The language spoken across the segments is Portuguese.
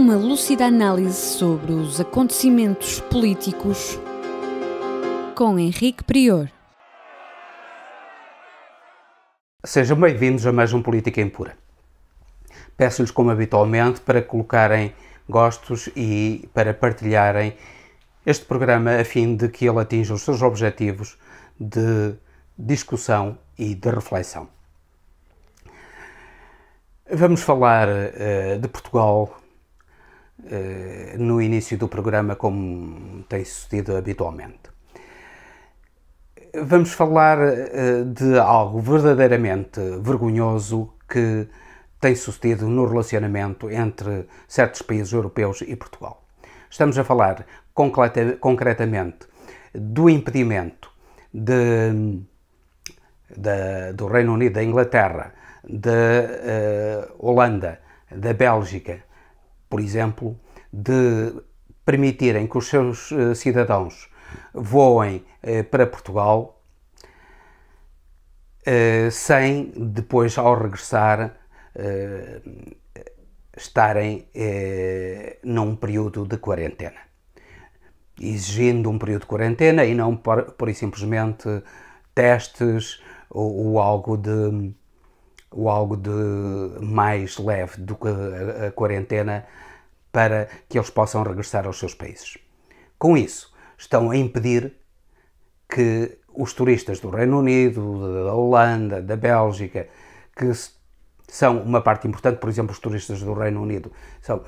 uma lúcida análise sobre os acontecimentos políticos com Henrique Prior. Sejam bem-vindos a mais um Política Impura. Peço-lhes, como habitualmente, para colocarem gostos e para partilharem este programa a fim de que ele atinja os seus objetivos de discussão e de reflexão. Vamos falar uh, de Portugal eh, no início do programa, como tem sucedido habitualmente. Vamos falar eh, de algo verdadeiramente vergonhoso que tem sucedido no relacionamento entre certos países europeus e Portugal. Estamos a falar concretamente do impedimento de, de, do Reino Unido, da Inglaterra, da uh, Holanda, da Bélgica por exemplo, de permitirem que os seus eh, cidadãos voem eh, para Portugal eh, sem depois, ao regressar, estarem num período de quarentena. Exigindo um período de quarentena e não por, por simplesmente testes ou, ou algo de ou algo de mais leve do que a, a quarentena para que eles possam regressar aos seus países. Com isso, estão a impedir que os turistas do Reino Unido, da Holanda, da Bélgica, que são uma parte importante, por exemplo, os turistas do Reino Unido, são,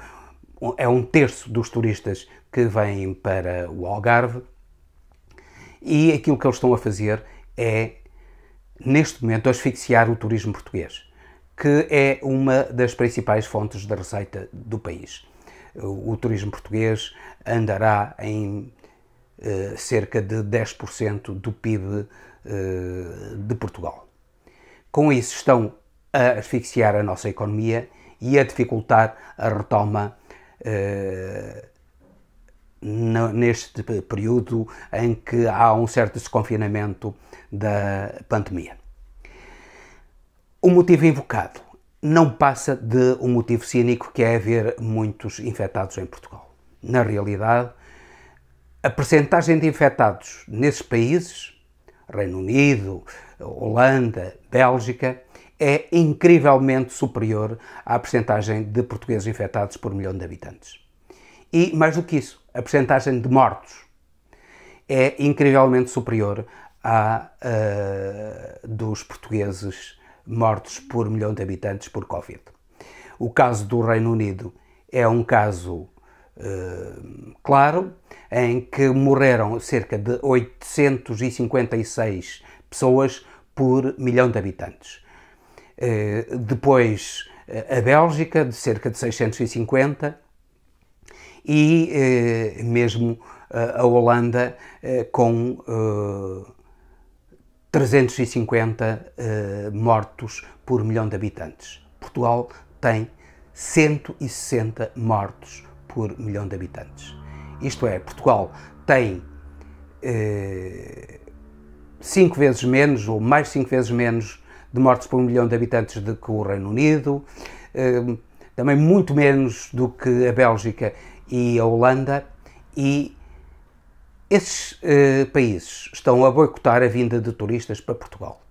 é um terço dos turistas que vêm para o Algarve, e aquilo que eles estão a fazer é neste momento, asfixiar o turismo português, que é uma das principais fontes da receita do país. O, o turismo português andará em eh, cerca de 10% do PIB eh, de Portugal. Com isso, estão a asfixiar a nossa economia e a dificultar a retoma eh, neste período em que há um certo desconfinamento da pandemia. O motivo invocado não passa de um motivo cínico que é haver muitos infectados em Portugal. Na realidade, a percentagem de infectados nesses países, Reino Unido, Holanda, Bélgica, é incrivelmente superior à percentagem de portugueses infectados por milhão de habitantes. E, mais do que isso, a percentagem de mortos é incrivelmente superior à uh, dos portugueses mortos por milhão de habitantes por Covid. O caso do Reino Unido é um caso uh, claro, em que morreram cerca de 856 pessoas por milhão de habitantes. Uh, depois, a Bélgica, de cerca de 650, e eh, mesmo eh, a Holanda eh, com 350 eh, eh, mortos por milhão de habitantes. Portugal tem 160 mortos por milhão de habitantes. Isto é, Portugal tem 5 eh, vezes menos, ou mais 5 vezes menos, de mortes por um milhão de habitantes do que o Reino Unido, também muito menos do que a Bélgica e a Holanda, e esses eh, países estão a boicotar a vinda de turistas para Portugal.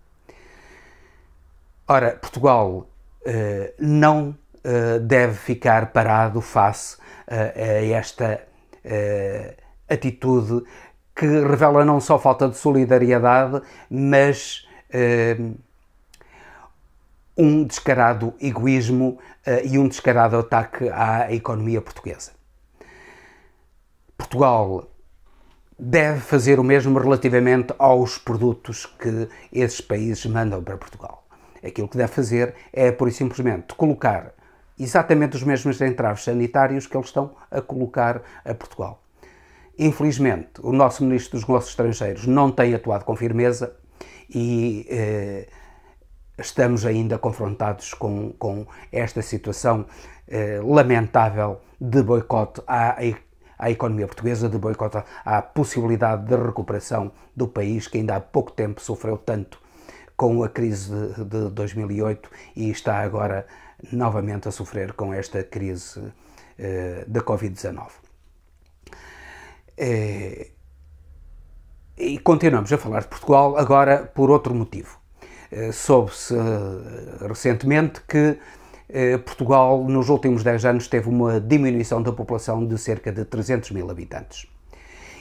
Ora, Portugal eh, não eh, deve ficar parado face eh, a esta eh, atitude que revela não só falta de solidariedade, mas eh, um descarado egoísmo e um descarado ataque à economia portuguesa. Portugal deve fazer o mesmo relativamente aos produtos que esses países mandam para Portugal. Aquilo que deve fazer é, por e simplesmente, colocar exatamente os mesmos entraves sanitários que eles estão a colocar a Portugal. Infelizmente, o nosso Ministro dos Negócios Estrangeiros não tem atuado com firmeza e eh, estamos ainda confrontados com, com esta situação eh, lamentável de boicote à economia à economia portuguesa, de boicota à possibilidade de recuperação do país que ainda há pouco tempo sofreu tanto com a crise de, 2008 e está agora novamente a sofrer com esta crise eh, da Covid-19. Eh, e continuamos a falar de Portugal agora por outro motivo. Eh, soube-se recentemente que eh, Portugal, nos últimos 10 anos, teve uma diminuição da população de cerca de 300 mil habitantes.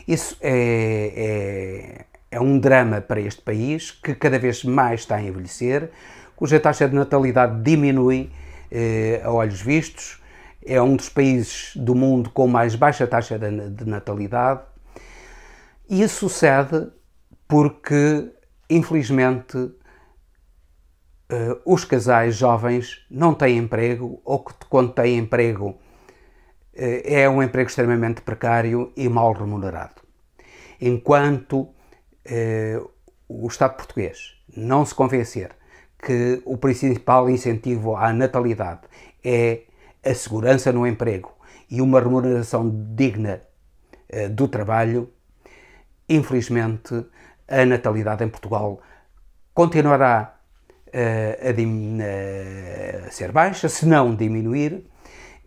Isso é, é, é um drama para este país que cada vez mais está a envelhecer, cuja taxa de natalidade diminui eh, a olhos vistos, é um dos países do mundo com mais baixa taxa de, de natalidade. E isso sucede porque, infelizmente, uh, os casais jovens não têm emprego ou que, quando têm emprego, uh, é um emprego extremamente precário e mal remunerado. Enquanto uh, o Estado português não se convencer que o principal incentivo à natalidade é a segurança no emprego e uma remuneração digna do trabalho, infelizmente a natalidade em Portugal continuará eh, a, a, eh, ser baixa, se não diminuir,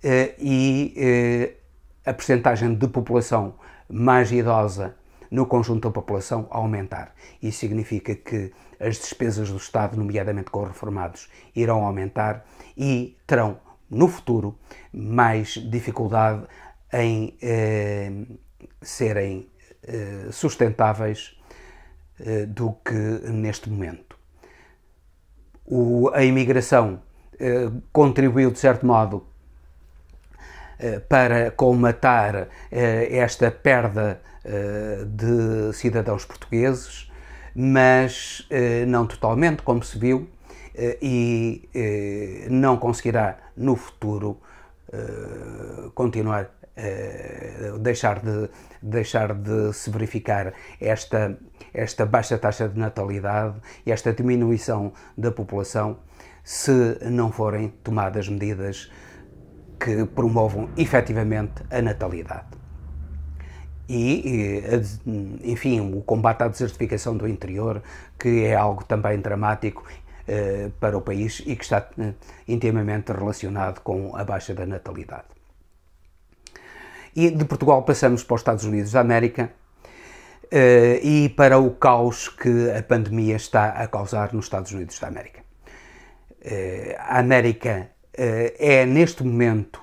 eh, e a percentagem de população mais idosa no conjunto da população aumentar. Isso significa que as despesas do Estado, nomeadamente com os reformados, irão aumentar e terão no futuro mais dificuldade em eh, serem eh, sustentáveis eh, do que neste momento o, a imigração eh, contribuiu, de certo modo, eh, para colmatar eh, esta perda de cidadãos portugueses, mas não totalmente, como se viu, e não conseguirá no futuro continuar deixar de deixar de se verificar esta esta baixa taxa de natalidade e esta diminuição da população se não forem tomadas medidas que promovam efetivamente a natalidade. E, enfim, o combate à desertificação do interior, que é algo também dramático eh, para o país e que está eh, intimamente relacionado com a baixa da natalidade. E de Portugal passamos para os Estados Unidos da América, eh, e para o caos que a pandemia está a causar nos Estados Unidos da América. Eh, a América eh, é, neste momento,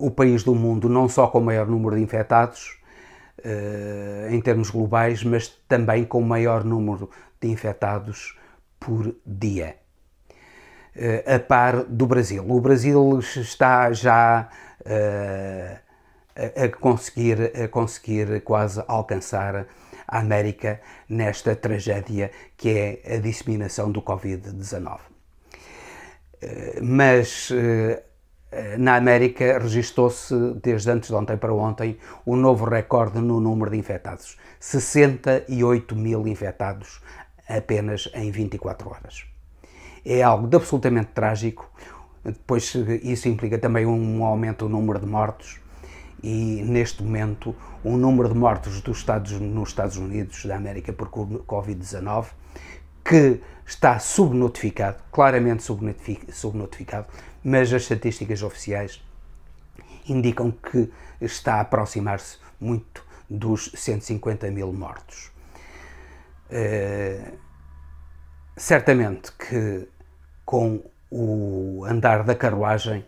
o país do mundo não só com o maior número de infectados, em termos globais, mas também com o maior número de infectados por dia, a par do Brasil. O Brasil está já a, conseguir, a conseguir quase alcançar a América nesta tragédia que é a disseminação do Covid-19. Eh, mas eh, na América registou-se, desde antes de ontem para ontem, um novo recorde no número de infectados: 68 mil infectados apenas em 24 horas. É algo de absolutamente trágico, pois isso implica também um aumento do número de mortos e neste momento o número de mortos dos Estados, nos Estados Unidos da América por Covid-19 que está subnotificado, claramente subnotificado, mas as estatísticas oficiais indicam que está a aproximar-se muito dos 150 mil mortos. Eh, certamente que com o andar da carruagem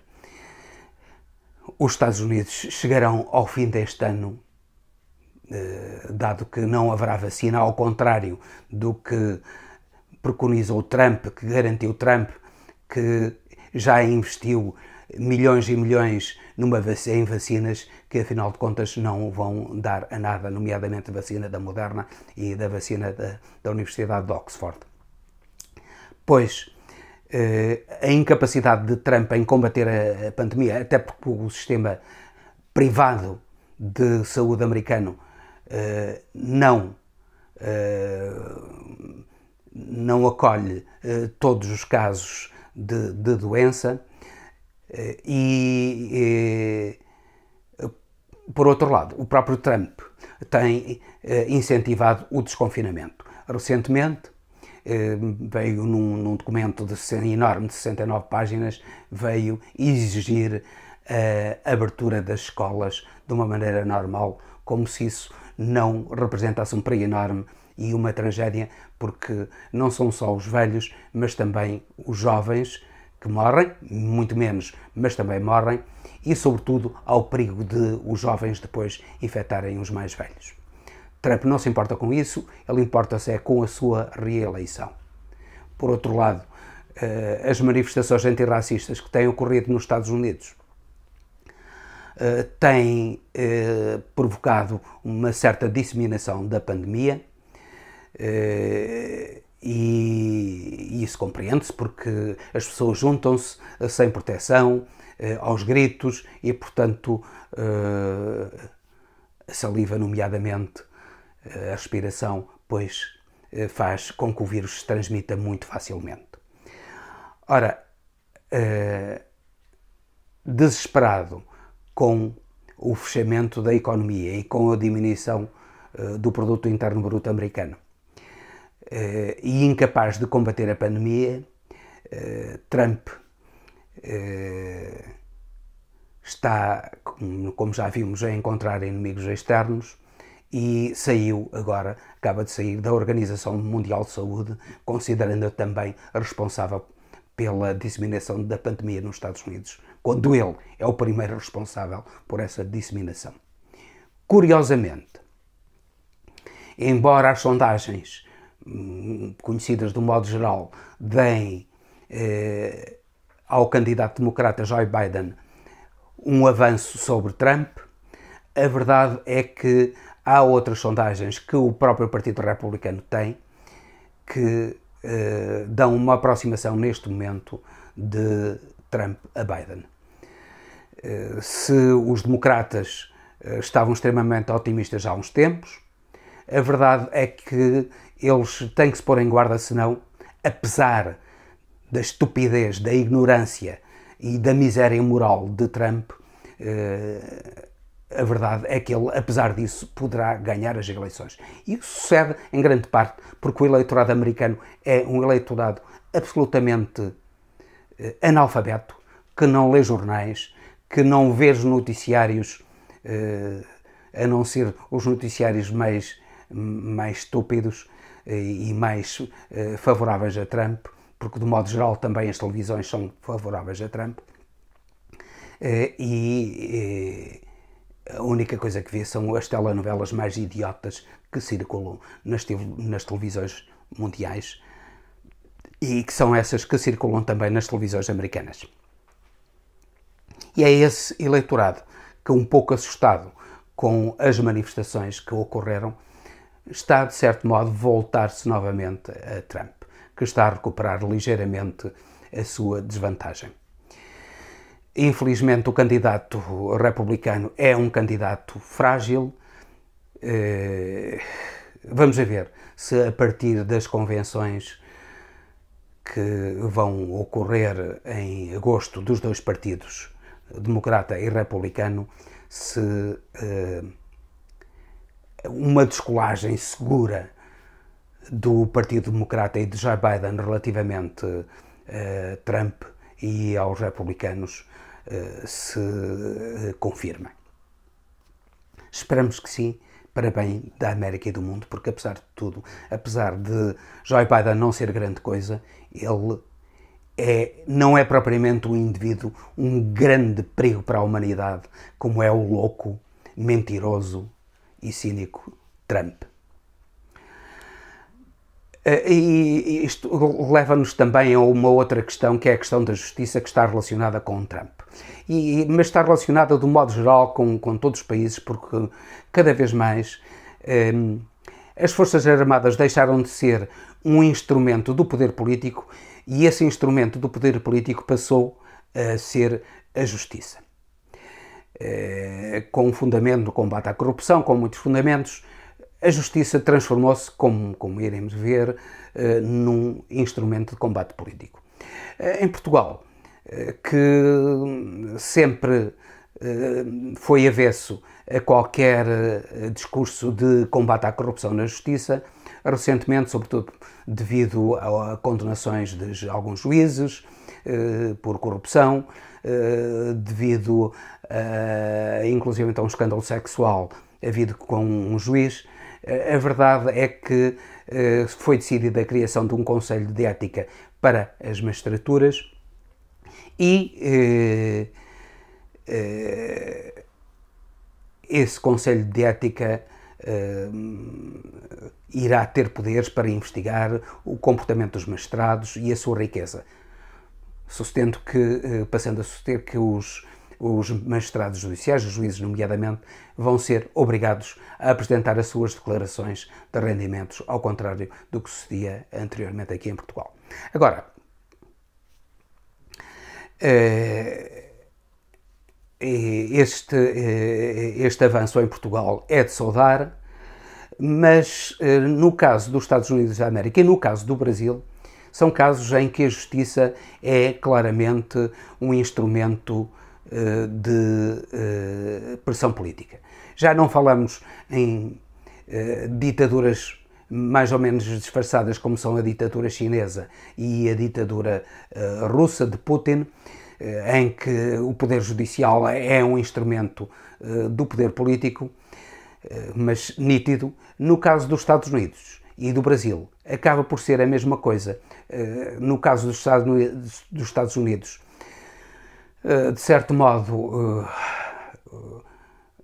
os Estados Unidos chegarão ao fim deste ano, eh, dado que não haverá vacina, ao contrário do que preconizou Trump, que garantiu Trump, que já investiu milhões e milhões numa vacina, em vacinas que, afinal de contas, não vão dar a nada, nomeadamente a vacina da Moderna e da vacina da, da Universidade de Oxford. Pois, eh, a incapacidade de Trump em combater a, pandemia, até porque o sistema privado de saúde americano eh, não eh, não acolhe todos os casos de, de doença e, e, por outro lado, o próprio Trump tem incentivado o desconfinamento. Recentemente, Ehm, veio num, num documento de enorme de 69 páginas, veio exigir a eh, abertura das escolas de uma maneira normal, como se isso não representasse um perigo enorme e uma tragédia, porque não são só os velhos, mas também os jovens que morrem, muito menos, mas também morrem, e sobretudo ao perigo de os jovens depois infectarem os mais velhos. Trump não se importa com isso, ele importa-se é com a sua reeleição. Por outro lado, eh, as manifestações antirracistas que têm ocorrido nos Estados Unidos eh, têm eh, provocado uma certa disseminação da pandemia e isso compreende-se porque as pessoas juntam-se sem proteção, aos gritos e, portanto, saliva, nomeadamente, a respiração, pois eh, faz com que o vírus se transmita muito facilmente. Ora, eh, desesperado com o fechamento da economia e com a diminuição eh, do produto interno bruto americano e incapaz de combater a pandemia, Trump está, como já vimos, a encontrar inimigos externos e saiu agora, acaba de sair da Organização Mundial de Saúde, considerando também responsável pela disseminação da pandemia nos Estados Unidos, quando ele é o primeiro responsável por essa disseminação. Curiosamente, embora as sondagens hum, conhecidas do modo geral deem eh, ao candidato democrata Joe Biden um avanço sobre Trump, a verdade é que Há outras sondagens que o próprio Partido Republicano tem que eh, dão uma aproximação neste momento de Trump a Biden. Eh, se os democratas eh, estavam extremamente otimistas há uns tempos, a verdade é que eles têm que se pôr em guarda, senão, apesar da estupidez, da ignorância e da miséria moral de Trump, eh, a verdade é que ele, apesar disso, poderá ganhar as eleições. E isso sucede em grande parte porque o eleitorado americano é um eleitorado absolutamente eh, analfabeto, que não lê jornais, que não vê os noticiários, eh, a não ser os noticiários mais, mais estúpidos eh, e mais favoráveis a Trump, porque de modo geral também as televisões são favoráveis a Trump. E, única coisa que vê são as telenovelas mais idiotas que circulam nas, te nas televisões mundiais e que são essas que circulam também nas televisões americanas. E é esse eleitorado que, um pouco assustado com as manifestações que ocorreram, está, de certo modo, voltar-se novamente a Trump, que está a recuperar ligeiramente a sua desvantagem. Infelizmente, o candidato republicano é um candidato frágil. Eh, vamos ver se a partir das convenções que vão ocorrer em agosto dos dois partidos, democrata e republicano, se eh, uma descolagem segura do Partido Democrata e de Joe Biden relativamente a eh, Trump e aos republicanos eh, se eh, confirmem. Esperamos que sim, para bem da América e do mundo, porque apesar de tudo, apesar de Joe Biden não ser grande coisa, ele é, não é propriamente um indivíduo um grande perigo para a humanidade, como é o louco, mentiroso e cínico Trump. Eh, e isto leva-nos também a uma outra questão, que é a questão da justiça, que está relacionada com o Trump. E, mas está relacionada, de um modo geral, com, com todos os países, porque cada vez mais um, ehm, as Forças Armadas deixaram de ser um instrumento do poder político e esse instrumento do poder político passou a ser a justiça. É, com fundamento no combate à corrupção, com muitos fundamentos, a justiça transformou-se, como, como iremos ver, eh, num instrumento de combate político. Eh, em Portugal, eh, que sempre foi avesso a qualquer discurso de combate à corrupção na justiça, recentemente, sobretudo devido a condenações de alguns juízes por corrupção, devido a, inclusive a então, um escândalo sexual havido com um juiz, a verdade é que eh, foi decidida a criação de um Conselho de Ética para as magistraturas e eh, eh, esse Conselho de Ética irá ter poderes para investigar o comportamento dos magistrados e a sua riqueza. Sustento que, passando a suster que os, os magistrados judiciais, os juízes nomeadamente, vão ser obrigados a apresentar as suas declarações de rendimentos, ao contrário do que sucedia anteriormente aqui em Portugal. Agora, eh, este, eh, este avanço em Portugal é de saudar, mas eh, no caso dos Estados Unidos da América e no caso do Brasil, são casos em que a justiça é claramente um instrumento eh, de eh, pressão política. Já não falamos em eh, ditaduras mais ou menos disfarçadas, como são a ditadura chinesa e a ditadura russa de Putin, em que o poder judicial é um instrumento do poder político, mas nítido. No caso dos Estados Unidos e do Brasil, acaba por ser a mesma coisa. No caso dos Estados Unidos, eh, de certo modo, eh,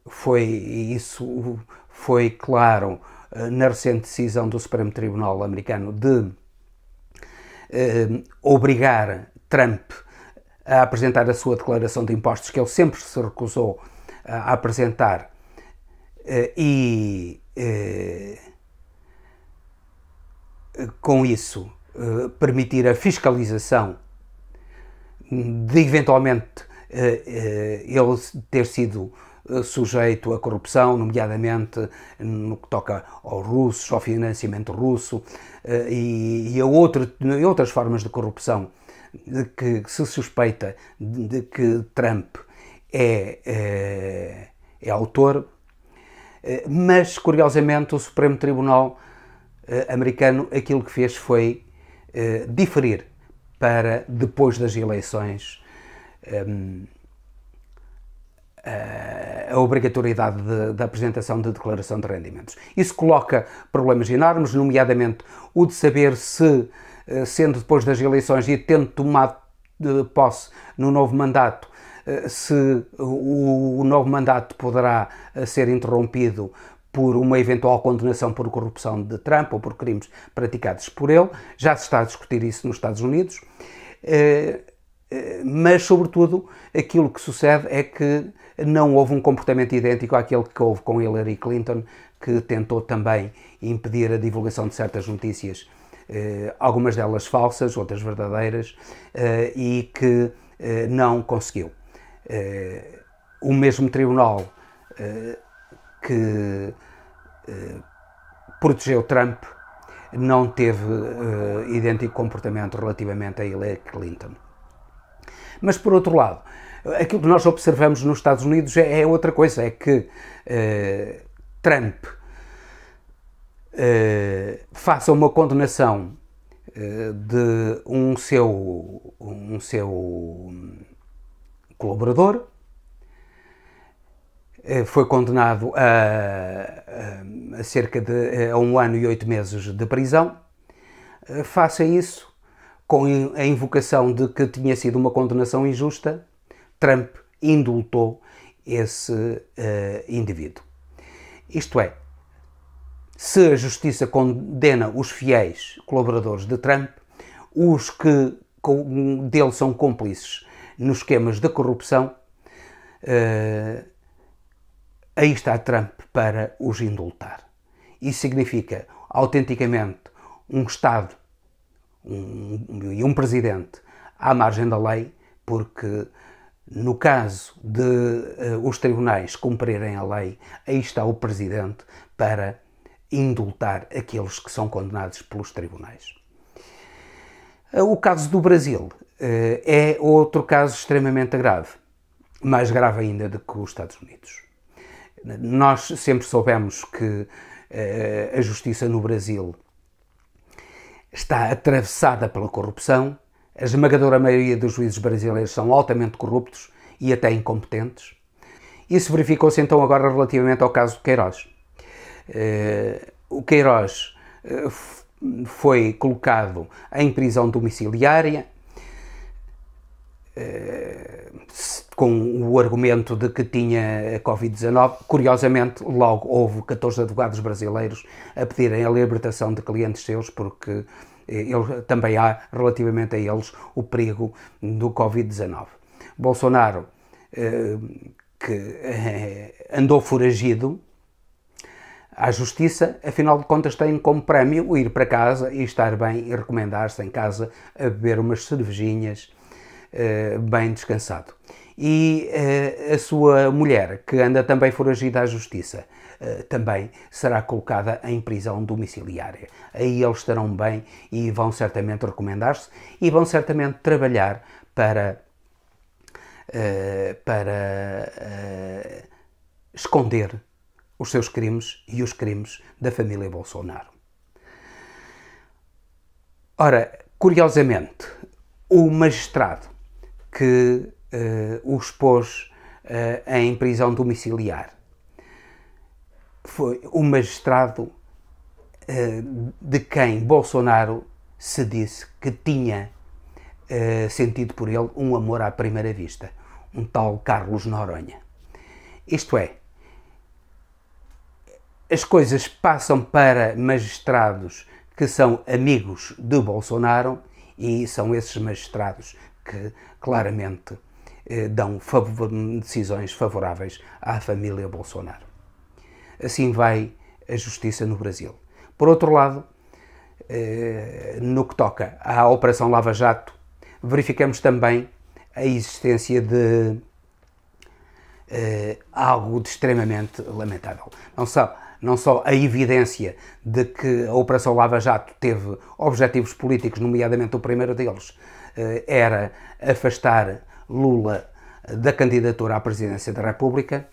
foi isso foi claro eh, na recente decisão do Supremo Tribunal Americano de obrigar Trump a apresentar a sua declaração de impostos, que ele sempre se recusou a apresentar, e com isso permitir a fiscalização de eventualmente eh, eh, ele ter sido eh, sujeito à corrupção, nomeadamente no que toca ao russo, ao financiamento russo e, e a, outro, e outras formas de corrupção de que se suspeita de que Trump é, é, é autor, mas curiosamente o Supremo Tribunal americano aquilo que fez foi diferir para depois das eleições um, a obrigatoriedade de, da apresentação de declaração de rendimentos. Isso coloca problemas enormes, nomeadamente o de saber se, eh, sendo depois das eleições e tendo tomado eh, posse no novo mandato, eh, se o, o novo mandato poderá ser interrompido por uma eventual condenação por corrupção de Trump ou por crimes praticados por ele. Já se está a discutir isso nos Estados Unidos. Eh, eh, mas, sobretudo, aquilo que sucede é que não houve um comportamento idêntico àquele que houve com Hillary Clinton, que tentou também impedir a divulgação de certas notícias, eh, algumas delas falsas, outras verdadeiras, e que não conseguiu. O mesmo tribunal que eh, protegeu Trump não teve eh, idêntico comportamento relativamente a Hillary Clinton. Mas, por outro lado, aquilo que nós observamos nos Estados Unidos é, é outra coisa, é que eh, Trump eh, faça uma condenação de um seu, um seu colaborador, eh, foi condenado a, a, cerca de eh, a um ano e oito meses de prisão. Eh, Faça isso com a invocação de que tinha sido uma condenação injusta, Trump indultou esse uh, indivíduo. Isto é, se a justiça condena os fiéis colaboradores de Trump, os que dele são cúmplices nos esquemas de corrupção, uh, aí está Trump para os indultar. Isso significa autenticamente um Estado e um, um presidente à margem da lei, porque no caso de uh, os tribunais cumprirem a lei, aí está o presidente para indultar aqueles que são condenados pelos tribunais. Eh, o caso do Brasil uh, é outro caso extremamente grave, mais grave ainda do que os Estados Unidos. Nós sempre soubemos que eh, a justiça no Brasil está atravessada pela corrupção, a esmagadora maioria dos juízes brasileiros são altamente corruptos e até incompetentes. Isso verificou-se então agora relativamente ao caso de Queiroz. Eh, o Queiroz eh, foi colocado em prisão domiciliária com o argumento de que tinha Covid-19. Curiosamente, logo houve 14 advogados brasileiros a pedirem a libertação de clientes seus, porque eh, ele, também há, relativamente a eles, o perigo do Covid-19. Bolsonaro, eh, que eh, andou foragido à justiça, afinal de contas, tem como prémio ir para casa e estar bem e recomendar-se em casa a beber umas cervejinhas bem descansado e uh, a sua mulher, que anda também foragida à justiça, uh, também será colocada em prisão domiciliária. Aí eles estarão bem e vão certamente recomendar-se e vão certamente trabalhar para, uh, para esconder os seus crimes e os crimes da família Bolsonaro. Ora, curiosamente, o magistrado que uh, os pôs uh, em prisão domiciliar. Foi o magistrado eh, de quem Bolsonaro se disse que tinha sentido por ele um amor à primeira vista, um tal Carlos Noronha. Isto é, as coisas passam para magistrados que são amigos de Bolsonaro e são esses magistrados que claramente eh, dão decisões favoráveis à família Bolsonaro. Assim vai a justiça no Brasil. Por outro lado, eh, no que toca à Operação Lava Jato, verificamos também a existência de eh, algo de extremamente lamentável. Não só, não só a evidência de que a Operação Lava Jato teve objetivos políticos, nomeadamente o primeiro deles, era afastar Lula da candidatura à presidência da República.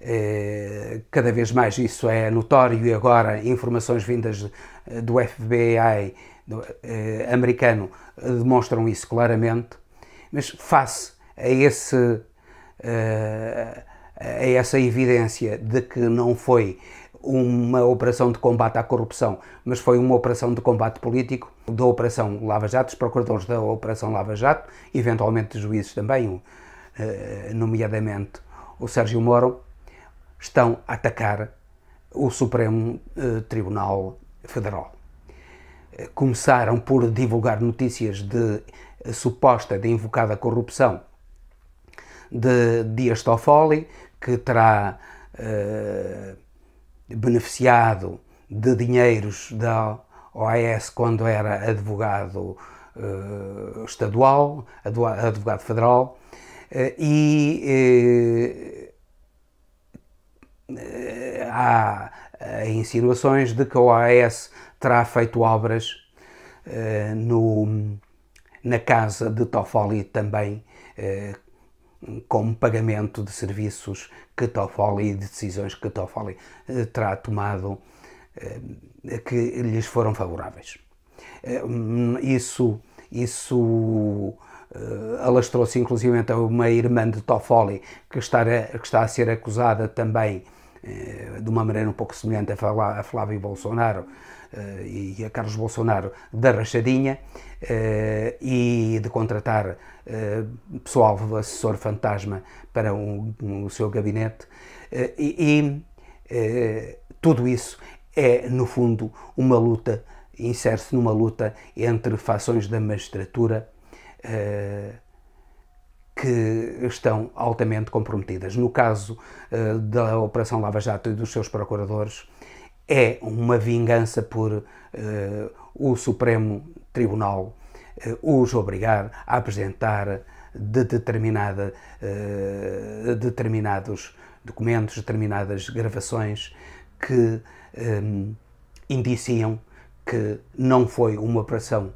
Eh, cada vez mais isso é notório e agora informações vindas eh, do FBI do, eh, americano demonstram isso claramente. Mas face a esse a é essa evidência de que não foi uma operação de combate à corrupção, mas foi uma operação de combate político da Operação Lava Jato, os procuradores da Operação Lava Jato, eventualmente juízes também, eh, nomeadamente o Sérgio Moro, estão a atacar o Supremo eh, Tribunal Federal. Eh, começaram por divulgar notícias de suposta, de invocada corrupção de Dias Toffoli, que terá eh, beneficiado de dinheiros da OAS quando era advogado eh, estadual, advogado federal, eh, e há insinuações de que a OAS terá feito obras no, na casa de Toffoli também, como pagamento de serviços que Toffoli e de decisões que Toffoli eh, terá tomado eh, que lhes foram favoráveis. Eh, hum, isso, isso alastrou-se inclusivamente a uma irmã de Toffoli que está a, que está a ser acusada também eh, de uma maneira um pouco semelhante a Flávio Bolsonaro eh, e a Carlos Bolsonaro da rachadinha eh, e de contratar pessoal assessor fantasma para um, um, o seu gabinete e, e tudo isso é no fundo uma luta insere-se numa luta entre fações da magistratura que estão altamente comprometidas. No caso eh, da Operação Lava Jato e dos seus procuradores, é uma vingança por uh, o Supremo Tribunal uh, os obrigar a apresentar de determinada, determinados documentos, determinadas gravações que um, indiciam que não foi uma operação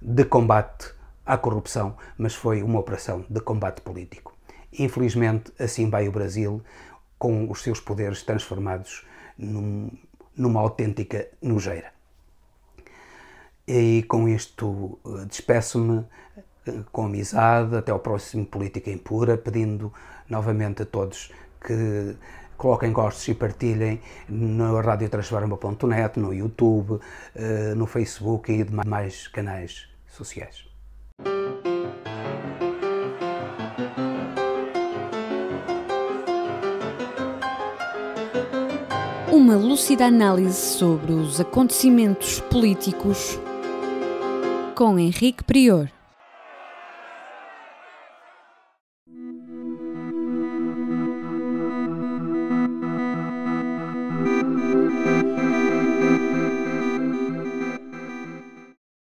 de combate à corrupção, mas foi uma operação de combate político. Infelizmente, assim vai o Brasil, com os seus poderes transformados num, numa autêntica nojeira. E com isto eh, despeço-me eh, com amizade, até ao próximo Política Impura, pedindo novamente a todos que coloquem gostos e partilhem na Transforma.net, no YouTube, eh, no Facebook e demais canais sociais. Uma lúcida análise sobre os acontecimentos políticos com Henrique Prior.